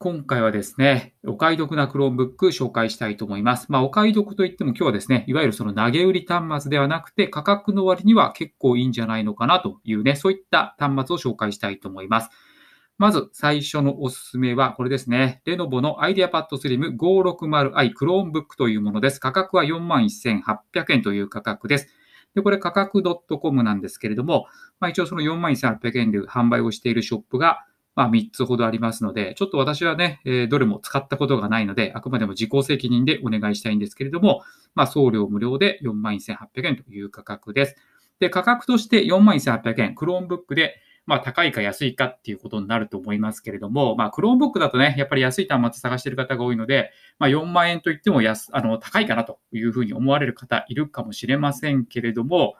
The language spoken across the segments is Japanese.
今回はですね、お買い得な Chromebook 紹介したいと思います。まあ、お買い得といっても今日はですね、いわゆるその投げ売り端末ではなくて、価格の割には結構いいんじゃないのかなというね、そういった端末を紹介したいと思います。まず最初のおすすめはこれですね。レノボのアイデアパッドスリム 560i Chromebook というものです。価格は41,800円という価格です。で、これ価格 .com なんですけれども、まあ、一応その41,800円で販売をしているショップが、まあ、3つほどありますので、ちょっと私はね、えー、どれも使ったことがないので、あくまでも自己責任でお願いしたいんですけれども、まあ、送料無料で41,800万円という価格です。で、価格として41,800万円、クローンブックで、まあ、高いか安いかっていうことになると思いますけれども、まあ、クローンブックだとね、やっぱり安い端末探してる方が多いので、まあ、4万円といっても安、あの、高いかなというふうに思われる方いるかもしれませんけれども、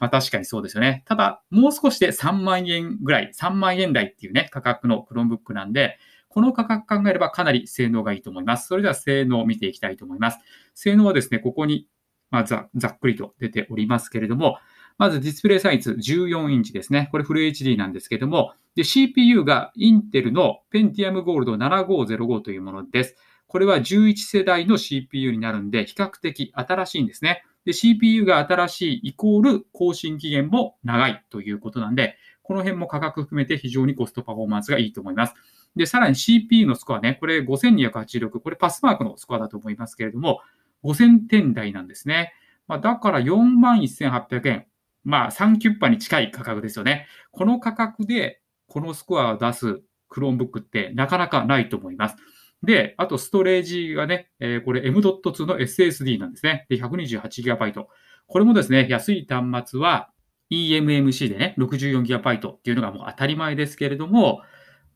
まあ確かにそうですよね。ただ、もう少しで3万円ぐらい、3万円台っていうね、価格の Chromebook なんで、この価格考えればかなり性能がいいと思います。それでは性能を見ていきたいと思います。性能はですね、ここに、まあ、ざざっくりと出ておりますけれども、まずディスプレイサイズ14インチですね。これフル HD なんですけども、で、CPU がインテルの Pentium Gold 7505というものです。これは11世代の CPU になるんで、比較的新しいんですね。で、CPU が新しいイコール更新期限も長いということなんで、この辺も価格含めて非常にコストパフォーマンスがいいと思います。で、さらに CPU のスコアね、これ5286、これパスマークのスコアだと思いますけれども、5000点台なんですね。まあ、だから41,800円。まあ、3キュッパに近い価格ですよね。この価格で、このスコアを出す Chromebook ってなかなかないと思います。で、あとストレージがね、えー、これ M.2 の SSD なんですね。で、128GB。これもですね、安い端末は EMMC でね、64GB っていうのがもう当たり前ですけれども、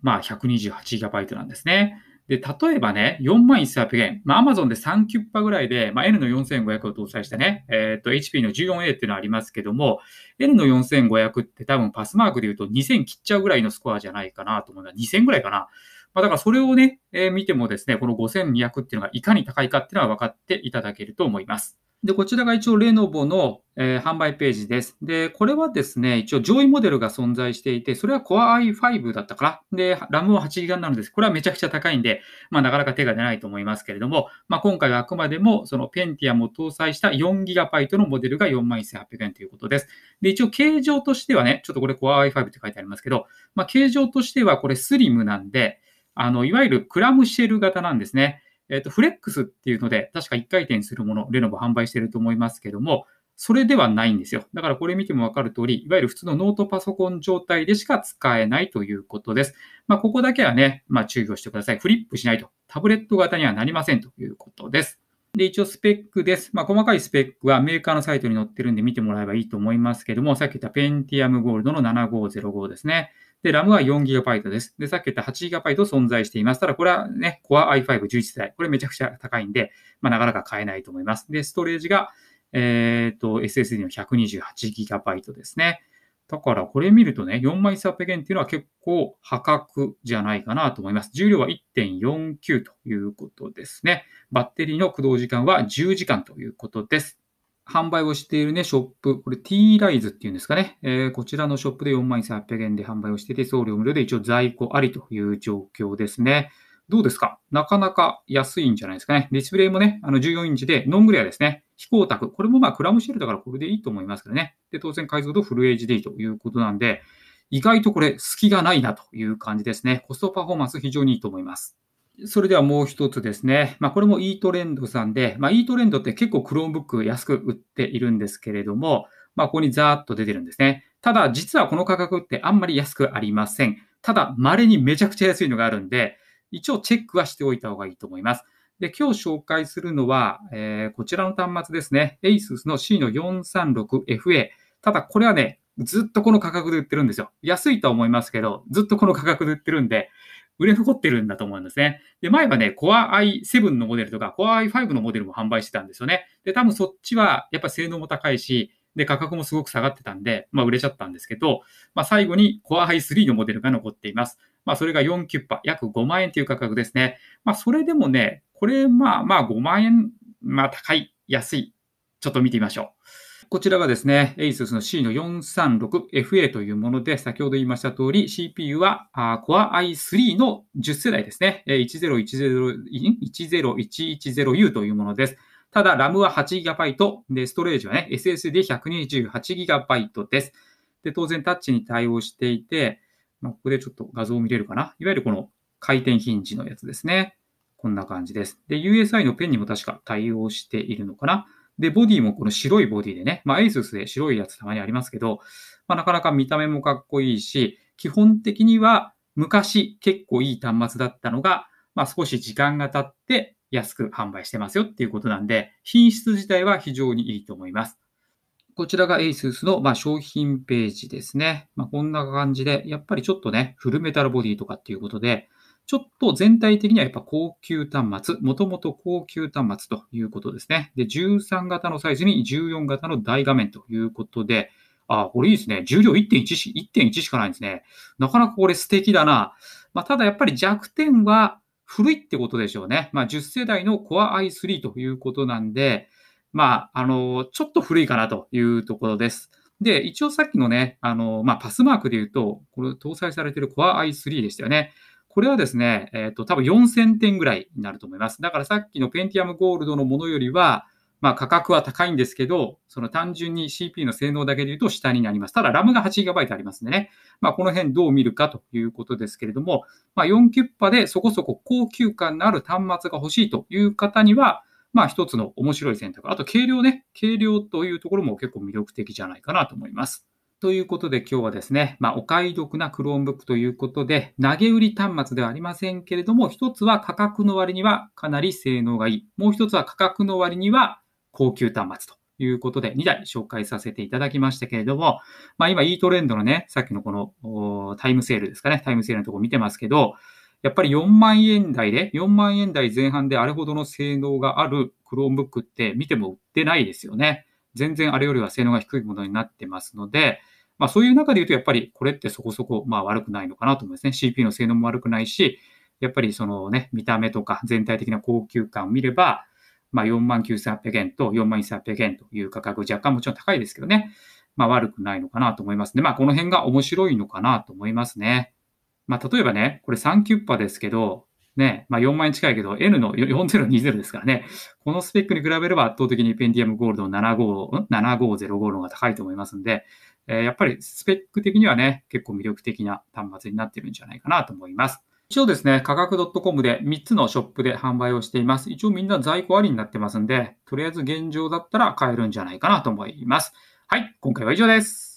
まあ 128GB なんですね。で、例えばね、41,800円。まあ Amazon で3キュッパぐらいで、まあ N の4500を搭載したね、えっ、ー、と HP の 14A っていうのありますけども、N の4500って多分パスマークで言うと2000切っちゃうぐらいのスコアじゃないかなと思うだ。2000ぐらいかな。まあ、だからそれをね、えー、見てもですね、この5200っていうのがいかに高いかっていうのは分かっていただけると思います。で、こちらが一応レノボの、えー、販売ページです。で、これはですね、一応上位モデルが存在していて、それは Core i5 だったから、で、RAM は8 g b なのです。これはめちゃくちゃ高いんで、まあなかなか手が出ないと思いますけれども、まあ今回はあくまでもその Pentium を搭載した 4GB のモデルが41,800円ということです。で、一応形状としてはね、ちょっとこれ Core i5 って書いてありますけど、まあ形状としてはこれスリムなんで、あの、いわゆるクラムシェル型なんですね。えっ、と、フレックスっていうので、確か1回転するもの、レノボ販売してると思いますけども、それではないんですよ。だからこれ見てもわかる通り、いわゆる普通のノートパソコン状態でしか使えないということです。まあ、ここだけはね、まあ、注意をしてください。フリップしないと。タブレット型にはなりませんということです。で、一応スペックです。まあ、細かいスペックはメーカーのサイトに載ってるんで見てもらえばいいと思いますけども、さっき言った Pentium Gold の7505ですね。で、RAM は 4GB です。で、さっき言った 8GB 存在しています。ただ、これはね、Core i511 台。これめちゃくちゃ高いんで、まあ、なかなか買えないと思います。で、ストレージが、えっ、と、SSD の 128GB ですね。だから、これ見るとね、4枚ーペゲンっていうのは結構破格じゃないかなと思います。重量は1.49ということですね。バッテリーの駆動時間は10時間ということです。販売をしているね、ショップ、これ t ライズっていうんですかね。えー、こちらのショップで4万1800円で販売をしてて、送料無料で一応在庫ありという状況ですね。どうですかなかなか安いんじゃないですかね。ディスプレイもね、あの14インチで、ノングレアですね。非行卓。これもまあクラムシェルだからこれでいいと思いますけどね。で、当然解像度フル HD ということなんで、意外とこれ隙がないなという感じですね。コストパフォーマンス非常にいいと思います。それではもう一つですね。まあ、これも e トレンドさんで、まあ、e トレンドって結構 Chromebook 安く売っているんですけれども、まあ、ここにザーッと出てるんですね。ただ、実はこの価格ってあんまり安くありません。ただ、稀にめちゃくちゃ安いのがあるんで、一応チェックはしておいた方がいいと思います。で、今日紹介するのは、えー、こちらの端末ですね。ASUS の C の 436FA。ただ、これはね、ずっとこの価格で売ってるんですよ。安いとは思いますけど、ずっとこの価格で売ってるんで、売れ残ってるんだと思うんですね。で、前はね、Core i7 のモデルとか Core i5 のモデルも販売してたんですよね。で、多分そっちはやっぱ性能も高いし、で、価格もすごく下がってたんで、まあ売れちゃったんですけど、まあ最後に Core i3 のモデルが残っています。まあそれが4キュッパ、約5万円という価格ですね。まあそれでもね、これまあまあ5万円、まあ高い、安い、ちょっと見てみましょう。こちらがですね、ASUS の C の 436FA というもので、先ほど言いました通り、CPU は Core i3 の10世代ですね。1010110U というものです。ただ、RAM は 8GB で、ストレージはね、SSD 128GB です。で、当然タッチに対応していて、まあ、ここでちょっと画像を見れるかな。いわゆるこの回転ヒンジのやつですね。こんな感じです。で、USI のペンにも確か対応しているのかな。で、ボディもこの白いボディでね、まあ、エイススで白いやつたまにありますけど、まあ、なかなか見た目もかっこいいし、基本的には昔結構いい端末だったのが、まあ、少し時間が経って安く販売してますよっていうことなんで、品質自体は非常にいいと思います。こちらが ASUS のま商品ページですね。まあ、こんな感じで、やっぱりちょっとね、フルメタルボディとかっていうことで、ちょっと全体的にはやっぱ高級端末、もともと高級端末ということですね。で、13型のサイズに14型の大画面ということで、あ、これいいですね。重量1.1し ,1.1 しかないんですね。なかなかこれ素敵だな。まあ、ただやっぱり弱点は古いってことでしょうね。まあ、10世代の Core i3 ということなんで、まあ、あの、ちょっと古いかなというところです。で、一応さっきのね、あの、まあ、パスマークで言うと、これ搭載されている Core i3 でしたよね。これはですね、えっ、ー、と、多分4000点ぐらいになると思います。だからさっきのペンティアムゴールドのものよりは、まあ価格は高いんですけど、その単純に CPU の性能だけで言うと下になります。ただ RAM が 8GB ありますんでね。まあこの辺どう見るかということですけれども、まあ4キュッパでそこそこ高級感のある端末が欲しいという方には、まあ一つの面白い選択。あと軽量ね、軽量というところも結構魅力的じゃないかなと思います。ということで今日はですね、まあ、お買い得な Chromebook ということで、投げ売り端末ではありませんけれども、一つは価格の割にはかなり性能がいい。もう一つは価格の割には高級端末ということで、2台紹介させていただきましたけれども、まあ今 E トレンドのね、さっきのこのタイムセールですかね、タイムセールのとこ見てますけど、やっぱり4万円台で、4万円台前半であれほどの性能がある Chromebook って見ても売ってないですよね。全然あれよりは性能が低いものになってますので、まあ、そういう中で言うと、やっぱりこれってそこそこまあ悪くないのかなと思いますね。CPU の性能も悪くないし、やっぱりそのね、見た目とか全体的な高級感を見れば、まあ、49,800円と41,800円という価格、若干もちろん高いですけどね、まあ、悪くないのかなと思いますね。まあ、この辺が面白いのかなと思いますね。まあ、例えばね、これ3キュッパですけど、ね、まあ4万円近いけど、N の4020ですからね、このスペックに比べれば圧倒的にペンディアムゴールドの75、7505の方が高いと思いますんで、えー、やっぱりスペック的にはね、結構魅力的な端末になってるんじゃないかなと思います。一応ですね、価格 .com で3つのショップで販売をしています。一応みんな在庫ありになってますんで、とりあえず現状だったら買えるんじゃないかなと思います。はい、今回は以上です。